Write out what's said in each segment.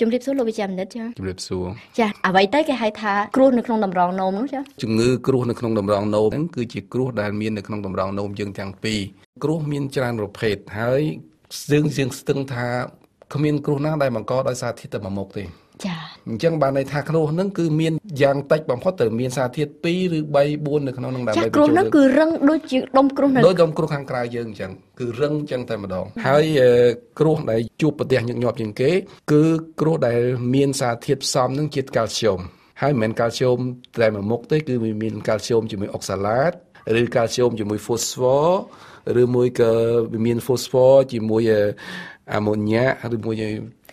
ជំរាបសួរលោកវិជ្ជាមនិតចាជំរាបសួរចាអ្វីទៅគេហៅថាគ្រោះនៅក្នុងតម្រងនោមនោះចាជំងឺគ្រោះនៅក្នុងតម្រងនោមហ្នឹងគឺជាគ្រោះដែលមាននៅក្នុងតម្រងនោមយើងទាំងពីរគ្រោះមានច្រើនប្រភេទហើយយើងយើងស្ទឹងថាគ្មានគ្រោះណាដែលបង្កដោយសារធាតុតែមួយមុខទេចាអញ្ចឹងបានន័យថាគ្រូហ្នឹងគឺមានយ៉ាងតិចបំផុតត្រូវមាន សារធាតុ2ឬ3 4នៅក្នុងហ្នឹងដើម្បីបញ្ចូលគ្រូហ្នឹងគឺរឹងដូចជាដុំគ្រូនៅដូចដុំគ្រូខាងក្រៅយើងអញ្ចឹងគឺរឹងអញ្ចឹងតែម្ដងហើយគ្រូដែលជួបប្រទះញឹកញាប់ជាងគេ គឺគ្រូដែលមាន សារធាតុផ្សំហ្នឹងជាតិកាល់ស្យូមហើយមិនមែនកាល់ស្យូមតែមួយមុខទេគឺមានកាល់ស្យូមជាមួយអុកសាឡាតឬកាល់ស្យូមជាមួយហ្វូស្វ័រឬមួយក៏មានហ្វូស្វ័រជាមួយអាម៉ូញ៉ាឬមួយ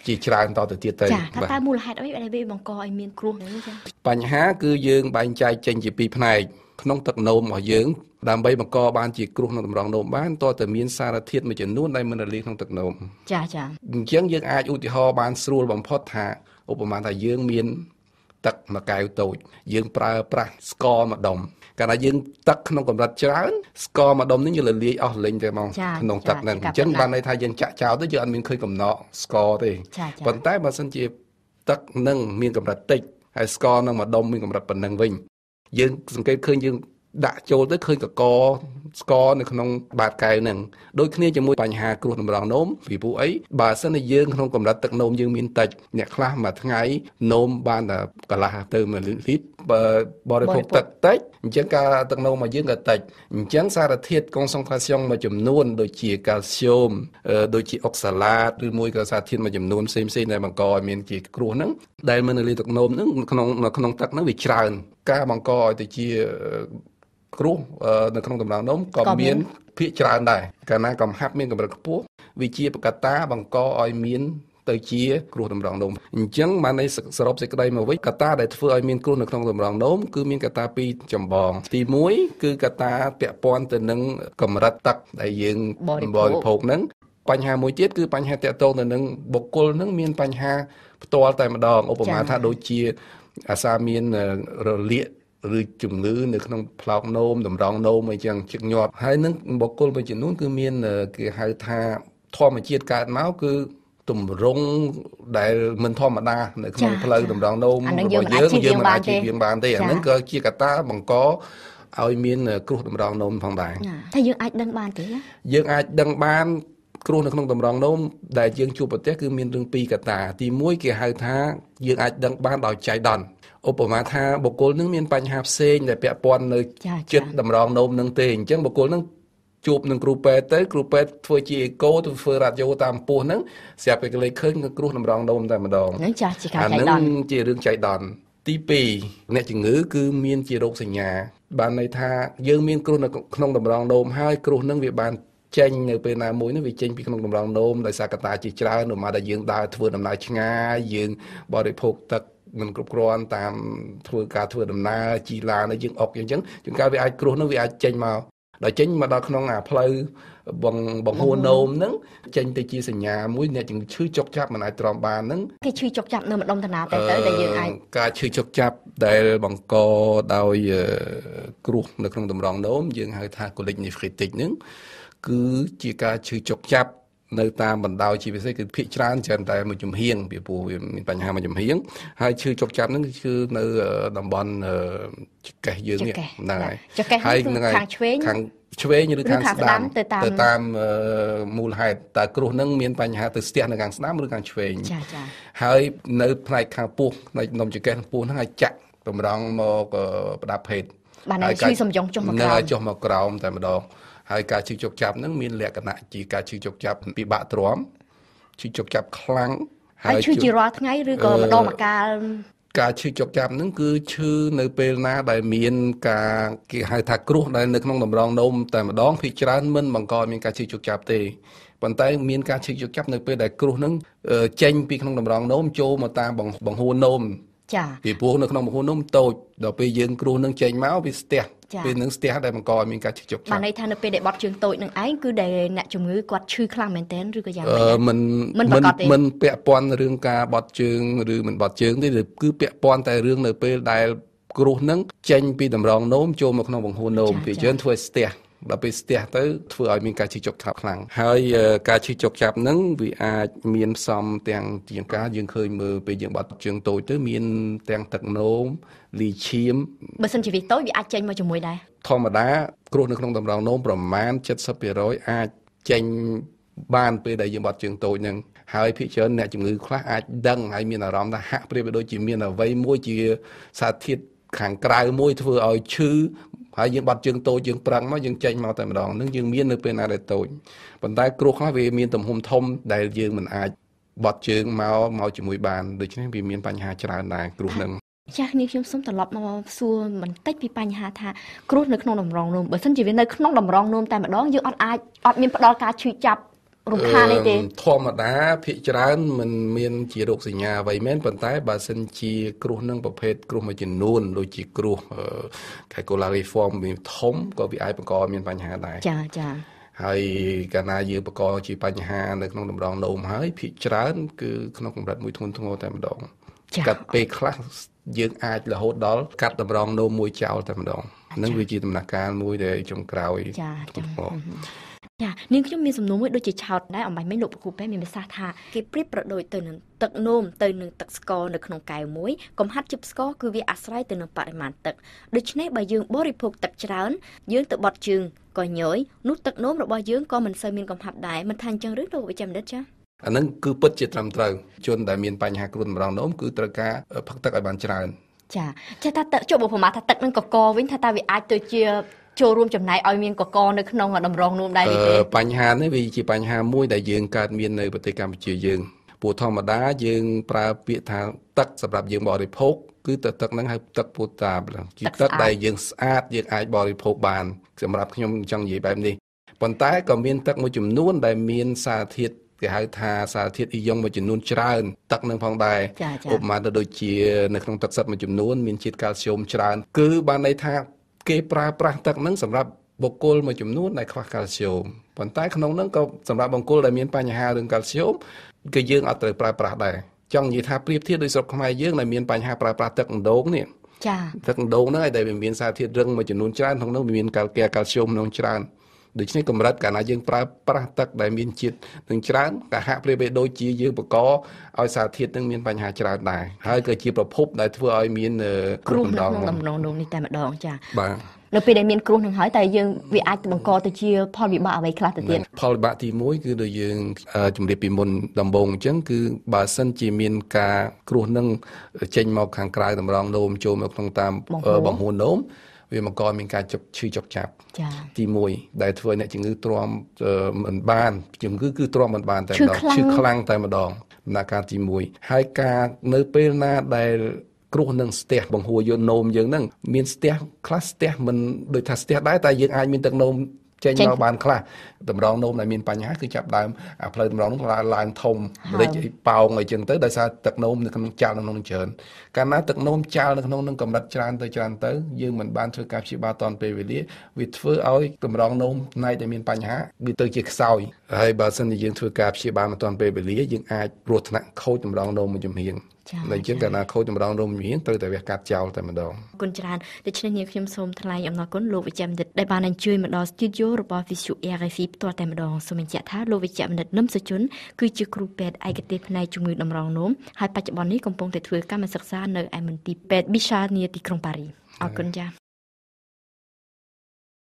ជាច្រើនតទៅទៀតទៅចាថាតើមូលហេតុអីដែលវាបង្កឲ្យមានគ្រោះហ្នឹងចាបញ្ហា គឺយើងបែងចែកចេញជាពីរផ្នែកក្នុងទឹកនោមរបស់យើងដើម្បីបង្កបានជាគ្រោះក្នុងតម្រងនោមបានតើតើមាន សារធាតុមួយចំនួនដែលមិនរលាយក្នុងទឹកនោមចាចាអញ្ចឹងយើងអាចឧទាហរណ៍បានស្រួលបំផុតថាឧបមាថាយើងមានទឹកមួយកែវតូច យើងប្រើប្រាស់ស្ករមួយដុំកាលណាយើងទឹកក្នុងកម្រិតច្រើនស្ករមួយដុំនេះយើងរលាយអស់លេងទៅហ្មងក្នុងទឹកហ្នឹងអញ្ចឹងបានន័យថាយើងចាក់ចោលទៅយើងអត់មានឃើញកំណក់ស្ករទេប៉ុន្តែបើសិនជាទឹកនឹងមានកម្រិតតិចហើយស្ករនឹងមួយដុំមានកម្រិតប៉ុណ្ណឹងវិញយើងសង្កេតឃើញយើងដាក់ចូលទៅឃើញកកស្ករនៅក្នុងបាតកែវហ្នឹងដូចគ្នាជាមួយបញ្ហាគ្រោះតម្រងនោមពីពួកអីបើសិនជាយើងក្នុងកម្រិតទឹកនោមយើងមានតិចអ្នកខ្លះមួយថ្ងៃនោមបានតែកន្លះទៅ1លីត្របើបរិភោគទឹកតិចអញ្ចឹងការទឹកនោមរបស់យើងក៏តិចអញ្ចឹងសារធាតុកុងសង្ខាស្យុងមួយចំនួន ដូចជាកាល់ស្យូម ដូចជាអុកសាឡាតឬមួយក៏សារធាតុមួយចំនួនផ្សេងៗដែលបង្កឲ្យមានជាគ្រោះហ្នឹងដែលមាននៅលើទឹកនោមហ្នឹងក្នុង ក្នុងទឹកហ្នឹងវាច្រើនការបង្កឲ្យទៅជាគ្រោះនៅក្នុងតម្លើងនំក៏មានភាកច្រើនដែរកាលណាកំហាប់មានកម្រិតខ្ពស់វាជា បកតាបង្កឲ្យមានទៅជា គ្រោះតម្រងនោមអញ្ចឹងបានន័យសរុបសេចក្តីមកវិញកត្តាដែលធ្វើឲ្យមានគ្រោះនៅក្នុងតម្រងនោមគឺមានកត្តាពីរចម្បងទី1គឺកត្តាពាក់ព័ន្ធទៅនឹងកម្រិតទឹកដែលយើងបរិភោគហ្នឹងបញ្ហាមួយទៀតគឺបញ្ហាតាក់ទងទៅនឹងបុគ្គលនឹងមានបញ្ហា ផ្ទាល់តែម្ដងឧបមាថាដូចជាអាសាមានរលាកឬជំងឺនៅក្នុងផ្លោកនោមតម្រងនោមអីចឹងជឹកញាប់ហើយនឹងបុគ្គលមួយចំនួនគឺមាន គេហៅថាធម្មជាតិកើតមកគឺម្រង់ដែលមិនធម្មតានៅក្នុងផ្លូវតម្រងនោមរបស់យើងយើងមិនអាចជៀសវាងបានទេអាហ្នឹងក៏ជាកត្តា បង្កឲ្យមានគ្រោះតម្រងនោមផងដែរតែយើងអាចដឹងបានទេយើងអាចដឹងបាន គ្រោះនៅក្នុងតម្រងនោមដែលយើងជួបប្រទះគឺមានរឿងពីរកត្តា ទី1គេហៅថាយើងអាចដឹងបានដោយចៃដន្យឧបមាថាបុគ្គលនឹងមានបញ្ហាផ្សេងដែលពាក់ព័ន្ធនៅចិត្តតម្រងនោមនឹងទេអញ្ចឹងបុគ្គលនឹងជួបនឹងគ្រូពេទ្យទៅគ្រូពេទ្យធ្វើជាអេកូទៅធ្វើរ៉ាឌីយ៉ូតាមពោះហ្នឹងស្រាប់តែគេលេខឃើញគឺគ្រោះតម្រងនោមតែម្ដងហ្នឹងចាស់ជាការចៃដន្យហ្នឹងជារឿងចៃដន្យទី2អ្នកជំងឺគឺមានជារោគសញ្ញាបានន័យថាយើងមានគ្រោះនៅក្នុងតម្រងនោមហើយគ្រោះហ្នឹងវាបានចេញនៅពេលណាមួយនោះវាចេញពីក្នុងតម្រងនោមដោយសារកត្តាជាច្រើននៅមកដែលយើងដើរធ្វើដំណើរឆ្ងាយយើងបរិភោគទឹកមិនគ្រប់គ្រាន់តាមធ្វើការធ្វើដំណើរជីឡានយើងអុកអញ្ចឹងជួនកាលវាអាចគ្រោះនោះវាអាចចេញមកដល់ចេញមកដល់ក្នុងអាផ្លូវបងបងហួរនោមហ្នឹង ចេញទៅជាសញ្ញាមួយអ្នកជំងឺឈឺចុកចាប់មិនអាចទ្រាំបានហ្នឹងគេឈឺចុកចាប់នៅម្ដុំតាណាទៅទៅដែលយើងអាចការឈឺចុកចាប់ដែលបង្កដោយគ្រោះនៅក្នុងតម្រងនោមយើងហៅថា colic nephritic ហ្នឹងគឺជាការឈឺចុកចាប់នៅតាមបណ្ដោយជាពិសេសគឺភាកច្រើនច្រើនតែមួយចំហៀងពីព្រោះវាមានបញ្ហាមួយចំហៀងហើយឈឺជោគចាប់ហ្នឹងគឺនៅតំបន់ចកេះយើងនេះហ្នឹងហើយចកេះហ្នឹងខាងឆ្វេងខាងឆ្វេងឬខាងស្ដាំទៅតាមទៅតាមមូលហេតុតើគ្រោះនឹងមានបញ្ហាទៅស្ទះនៅខាងស្ដាំឬខាងឆ្វេងចាចាហើយនៅផ្នែកខាងពោះផ្នែកនំចង្កេះពោះហ្នឹងឲ្យចាក់តម្រង់មកផ្ដាប់ភេទបានឈឺសំយងចុះមកក្រោមនឹងឲ្យចុះមកក្រោម តែម្ដងហើយការឈឺចុកចាប់ហ្នឹងមាន លក្ខណៈជាការឈឺចុកចាប់ពិបាកទ្រាំឈឺចុកចាប់ខ្លាំងហើយឈឺជារាល់ថ្ងៃឬក៏ម្ដងម្កាលការឈឺចុកចាប់ហ្នឹងគឺឈឺនៅពេលណាដែលមានការគេហៅថាគ្រោះដែលនៅក្នុងតម្រងនោមតែម្ដងភាគច្រើនមិនបង្កមានការឈឺចុកចាប់ទេប៉ុន្តែមាន ការឈឺចុកចាប់នៅពេលដែលគ្រោះហ្នឹងចេញពីក្នុងតម្រងនោមចូលមកតាមបង្ហួរនោមចាពីព្រោះនៅក្នុងមហូរនំតូចដល់ពេលយើងគ្រោះនឹងចេញមកវាស្ទះពេលនឹងស្ទះដែលបង្កឲ្យមានការជិះជប់បានន័យថានៅពេលដែលបត់ជើងតូចនឹងឯងគឺដែលអ្នកជំងឺគាត់ឈឺខ្លាំងមែនទែនឬក៏យ៉ាងម៉េចមិនមិនមិនពាក់ព័ន្ធរឿងការបត់ជើងឬមិនបត់ជើងទេគឺពាក់ព័ន្ធតែរឿងនៅពេលដែលគ្រោះនឹងចេញ ពីតម្រងនោមចូលមកក្នុងបង្ហូរនោមវាយើងធ្វើស្ទះដល់ពេលស្ទះទៅធ្វើឲ្យមានការឈឺចុកចាប់ខ្លាំងហើយការឈឺចុកចាប់ហ្នឹងវាអាចមានផ្សំទាំងជាងការយើងឃើញមើលពេលយើងបាត់ជើងតូចទៅមានទាំងទឹកនោមលីឈាមបើសិនជាវាតូចវាអាចចេញមកជាមួយដែរធម្មតាគ្រោះនៅក្នុងតម្រងនោមប្រមាណ70%អាចចេញបាន ពេលដែលយើងបាត់ជើងតូចហ្នឹង ហើយភិកច្រើនអ្នកជំងឺខ្លះអាចដឹងហើយមានអារម្មណ៍ថាហាក់ប្រៀបដូចជាមានអ្វីមួយជា សារធាតុខាងក្រៅមួយ ធ្វើឲ្យឈឺហើយយើងបាត់ជើងតូចយើងប្រឹងមកយើងចេញមកតែម្ដងនឹងយើងមាននៅពេលណាដែលតូចប៉ុន្តែគ្រោះខ្លះវាមានទំហំធំដែលយើងមិនអាចបាត់ជើងមកមកជាមួយបានដូច្នេះវាមានបញ្ហាច្រើនដែរគ្រោះនឹងចាស់នេះខ្ញុំសូមត្រឡប់មកសួរបន្តិចពីបញ្ហាថាគ្រោះនៅក្នុងតម្រងនោមបើមិនជាវានៅក្នុងតម្រងនោមតែម្ដងយើងអត់អាចអត់មានផ្ដល់ការឈឺចាប់រំខានអីទេធម្មតាភាគច្រើនมันមានជារោគសញ្ញាអ្វីមែនប៉ុន្តែបើសិនជាគ្រោះនឹងប្រភេទគ្រោះមួយចំនួនដូចជាគ្រោះ calculariform វាធំក៏វាអាចបង្កមានបញ្ហាដែរចាចាហើយកាលណាយើងបង្កជាបញ្ហានៅក្នុងតម្រងនោមហើយភាគច្រើនគឺក្នុងកម្រិតមួយធ្ងន់ធ្ងរតែម្ដងកាត់ពេលខ្លះយើងអាចរហូតដល់កាត់តម្រងនោមមួយចោលតែម្ដងនឹងវាជាដំណាក់កាលមួយដែលចុងក្រោយចាចាចានាងខ្ញុំមានសំណួរមួយដូចជាឆោតដែរអំបញ្ញមិញលោកប្រគូពេមានប្រសាសន៍ថាគេប្រៀបប្រដូចទៅនឹងទឹកនោមទៅនឹងទឹកស្ករនៅក្នុងកែវមួយកំហាត់ជិបស្ករគឺវាអាស្រ័យទៅនឹងបរិមាណទឹកដូច្នេះបើយើងបរិភោគទឹកច្រើន យើងទៅបត់ជើងក៏ញយនោះទឹកនោមរបស់យើងក៏មិនសូវមានកំហាប់ដែរមិនថាអញ្ចឹងឬលោកវិជ្ជបណ្ឌិតចាអានឹងគឺពិតជាត្រឹមត្រូវជនដែលមានបញ្ហាគ្រុនម្ដងនោមគឺត្រូវការផឹកទឹកឲ្យបានច្រើនចាចាថាទឹកចុះបើប្រមាថថាទឹកនឹងកកវិញថាតើវាអាចទៅជាចូលរួមចំណាយឲ្យមានកកនៅក្នុងតម្រងនោមដែរទេបញ្ហានេះវាជាបញ្ហាមួយដែលយើងកើតមាននៅប្រទេសកម្ពុជាយើងពូធម្មតាយើងប្រើពាក្យថាទឹកសម្រាប់យើងបរិភោគគឺទឹកទឹកហ្នឹងហៅទឹកពូតាបជាទឹកដែលយើងស្អាតយើងអាចបរិភោគបានសម្រាប់ខ្ញុំចង់និយាយបែបនេះប៉ុន្តែក៏មានទឹកមួយចំនួនដែល មានសារធាតុគេហៅថា សារធាតុអ៊ីយ៉ុងមួយចំនួនច្រើនទឹកនឹងផងដែរឧបមាទៅដូចជានៅក្នុងទឹកសត្វមួយចំនួនមានជាតិកាល់ស្យូមច្រើនគឺបានន័យថាគេប្រើប្រាស់ទឹកហ្នឹងសម្រាប់បុគ្គលមួយចំនួនដែលខ្វះកាល់ស្យូមប៉ុន្តែក្នុងហ្នឹងក៏សម្រាប់បុគ្គលដែលមានបញ្ហារឿងកាល់ស្យូមគឺយើងអត់ត្រូវប្រើប្រាស់ដែរចង់និយាយថាប្រៀបធៀបដោយស្រុកខ្មែរយើងដែលមានបញ្ហាប្រើប្រាស់ទឹកម្ដងនេះចាទឹកដងហ្នឹងឯងដែលវាមានសារធាតុរឹងមួយចំនួនច្រើនក្នុងនោះវាមានកាល់កែកាល់ស្យូមក្នុងច្រើនដូច្នេះកម្រិតកាលណាយើងប្រើប្រាស់ទឹកដែលមានជាតិនឹងច្រើនក៏ហាក់ប្រៀបដូចជាយើងបង្កឲ្យសារធាតុនឹងមានបញ្ហាច្រើនដែរហើយក៏ជាប្រភពដែលធ្វើឲ្យមានគ្រោះម្ដងក្នុងដំណងនោមនេះតែម្ដងចា៎បាទនៅពេលដែលមានគ្រោះនឹងហើយតែយើងវាអាចបង្កទៅជា ផលវិបាកអ្វីខ្លះទៅទៀតផលវិបាកទី1គឺដូចយើងជំរាបពីមុនដំបូងអញ្ចឹងគឺបើសិនជាមានការគ្រោះនឹងចេញមក ខាងក្រៅតម្រងនោមចូលមកក្នុងតាមបង្ហូរនោមវាមកកមានការជប់ឈឺចុកចាប់ទី1ដែលធ្វើអ្នកជំងឺទ្រាំមិនបានជំងឺគឺទ្រាំមិនបាន តែម្ដងឈឺខ្លាំងតែម្ដងដំណាក់កាលទី1ហើយការនៅពេលណា ដែលគ្រោះនឹងស្ទះបង្ហួរយន្តនោមយើងហ្នឹង មានស្ទះខ្លះស្ទះមិនដូចថាស្ទះដែរតែយើងអាចមានទឹកនោមចេញមកបានខ្លះតម្រងនោមដែលមានបញ្ហាគឺចាប់ដើមអាផ្លូវតម្រងនោមឡើងធំលេចឲ្យប៉ោងអីចឹងទៅដោយសារទឹកនោមនៅក្នុងចាលនៅក្នុងច្រើនកាលណាទឹកនោមចាលនៅក្នុងនឹងកម្រិតច្រើនទៅច្រើនទៅយើងមិនបានធ្វើការព្យាបាលតាន់ពេលវេលាវាធ្វើឲ្យតម្រងនោមផ្នែកដែលមានបញ្ហាវាទៅជាខ្សោយហើយបើសិនជាយើងធ្វើការព្យាបាលមិនទាន់ពេលវេលាយើងអាចព្រោះថ្នាក់ខូចតម្រងនោមមួយជំហៀងតែជាងកាលណាខូចតម្រងនោមជំហៀងត្រូវតែវះកាត់ចោលតែម្ដងគុណច្រើនដូច្នេះនាងខ្ញុំសូមថ្លែងអំណរគុណលោកវិជ្ជបណ្ឌិតដែលបានអញ្ជើញមកដល់ស្ទូឌីយោរបស់ Visu RFI ផ្ទាល់តែម្ដងសូមបញ្ជាក់ថាលោកវិជ្ជបណ្ឌិតនឹមសុជនគឺជាគ្រូពេទ្យឯកទេសផ្នែកជំងឺតម្រងនោមហើយបច្ចុប្បន្ននេះកំពុងតែធ្វើកម្មសិក្សានៅឯមន្ទីរពេទ្យ Bichat នាទីក្រុងប៉ារីអរគុណចា៎